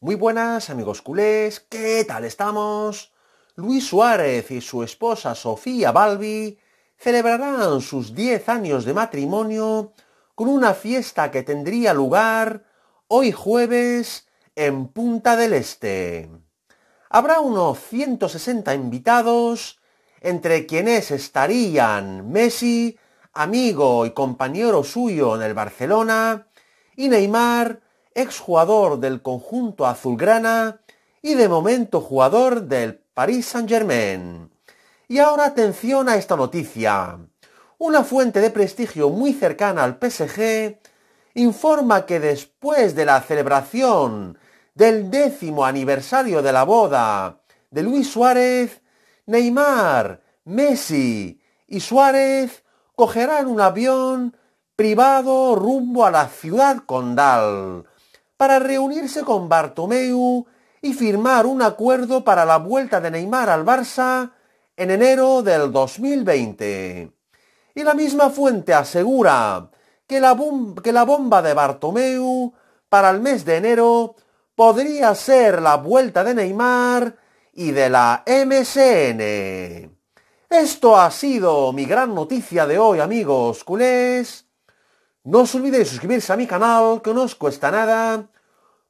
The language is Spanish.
Muy buenas amigos culés, ¿qué tal estamos? Luis Suárez y su esposa Sofía Balbi celebrarán sus 10 años de matrimonio con una fiesta que tendría lugar hoy jueves en Punta del Este. Habrá unos 160 invitados, entre quienes estarían Messi, amigo y compañero suyo en el Barcelona, y Neymar, jugador del conjunto azulgrana y de momento jugador del Paris Saint-Germain. Y ahora atención a esta noticia. Una fuente de prestigio muy cercana al PSG informa que después de la celebración del décimo aniversario de la boda de Luis Suárez, Neymar, Messi y Suárez cogerán un avión privado rumbo a la ciudad condal para reunirse con Bartomeu y firmar un acuerdo para la vuelta de Neymar al Barça en enero del 2020. Y la misma fuente asegura que la, bomba de Bartomeu para el mes de enero podría ser la vuelta de Neymar y de la MSN. Esto ha sido mi gran noticia de hoy, amigos culés. No os olvidéis suscribirse a mi canal, que no os cuesta nada